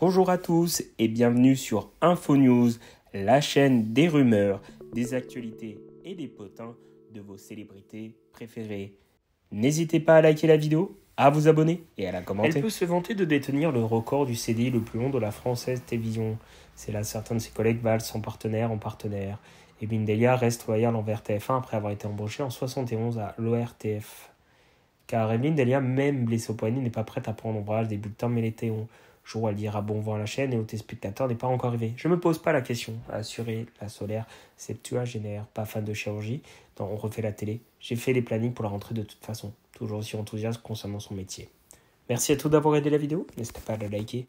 Bonjour à tous et bienvenue sur InfoNews, la chaîne des rumeurs, des actualités et des potins de vos célébrités préférées. N'hésitez pas à liker la vidéo, à vous abonner et à la commenter. Elle peut se vanter de détenir le record du CDI le plus long de la française télévision. C'est là certains de ses collègues valent son partenaire en partenaire. Et Delia reste loyal envers TF1 après avoir été embauché en 71 à l'ORTF. Car Evelyne Delia, même blessée au poignet, n'est pas prête à prendre ombrage des bulletins Méléthéon jour le dire à bon vent à la chaîne et au tes spectateurs n'est pas encore arrivé. Je me pose pas la question, Assurer assuré la solaire septuagénaire, pas fan de chirurgie. Non, on refait la télé. J'ai fait les plannings pour la rentrée de toute façon. Toujours aussi enthousiaste concernant son métier. Merci à tous d'avoir aidé la vidéo. N'hésitez pas à la liker.